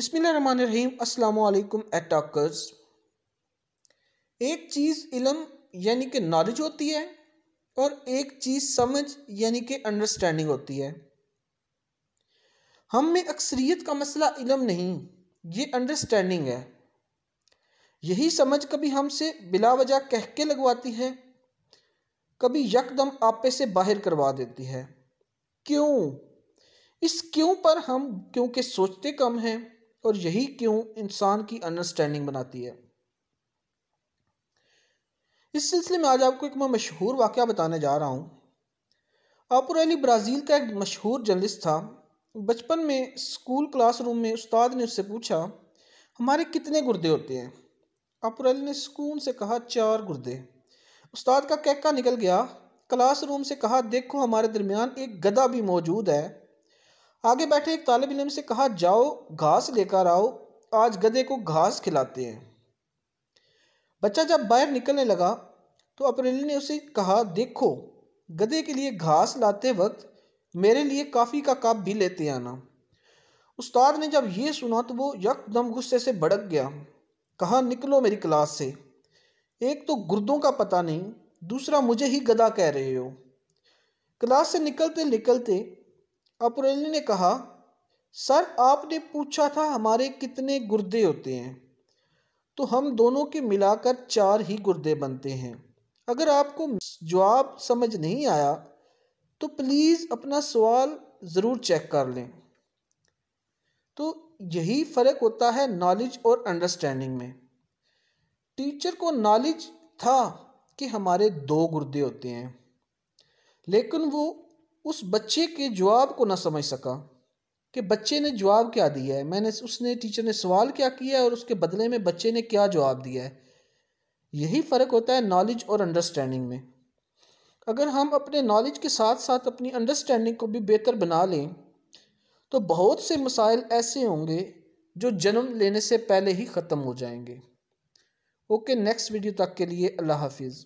बसमीम अल्लाम एक चीज़ इलम यानी कि नॉलेज होती है और एक चीज़ समझ यानी कि अंडरस्टैंडिंग होती है हम में अक्सरियत का मसला इलम नहीं ये अंडरस्टैंडिंग है यही समझ कभी हमसे बिला वजह कह के लगवाती है कभी यकदम आपे से बाहर करवा देती है क्यों इस क्यों पर हम क्योंकि सोचते कम हैं और यही क्यों इंसान की अंडरस्टैंडिंग बनाती है इस सिलसिले में आज आपको एक मैं मशहूर वाक़ बताने जा रहा हूँ आपुर अली ब्राज़ील का एक मशहूर जर्नलिस्ट था बचपन में स्कूल क्लासरूम में उस्ताद ने उससे पूछा हमारे कितने गुर्दे होते हैं आपुर अली ने सुकून से कहा चार गुर्दे उस्ताद का कैका निकल गया क्लासरूम से कहा देखो हमारे दरमियान एक गधा भी मौजूद है आगे बैठे एक तालब इलम से कहा जाओ घास लेकर आओ आज गधे को घास खिलाते हैं बच्चा जब बाहर निकलने लगा तो अप्रैल ने उसे कहा देखो गधे के लिए घास लाते वक्त मेरे लिए काफ़ी का कप भी लेते आना उस्ताद ने जब ये सुना तो वो यकदम गुस्से से भड़क गया कहा निकलो मेरी क्लास से एक तो गुर्दों का पता नहीं दूसरा मुझे ही गधा कह रहे हो क्लास से निकलते निकलते अपरेली ने कहा सर आपने पूछा था हमारे कितने गुर्दे होते हैं तो हम दोनों के मिलाकर चार ही गुर्दे बनते हैं अगर आपको जवाब समझ नहीं आया तो प्लीज़ अपना सवाल ज़रूर चेक कर लें तो यही फ़र्क होता है नॉलेज और अंडरस्टैंडिंग में टीचर को नॉलेज था कि हमारे दो गुर्दे होते हैं लेकिन वो उस बच्चे के जवाब को ना समझ सका कि बच्चे ने जवाब क्या दिया है मैंने उसने टीचर ने सवाल क्या किया है और उसके बदले में बच्चे ने क्या जवाब दिया है यही फ़र्क होता है नॉलेज और अंडरस्टैंडिंग में अगर हम अपने नॉलेज के साथ साथ अपनी अंडरस्टैंडिंग को भी बेहतर बना लें तो बहुत से मसाइल ऐसे होंगे जो जन्म लेने से पहले ही ख़त्म हो जाएंगे ओके नेक्स्ट वीडियो तक के लिए अल्लाह हाफिज़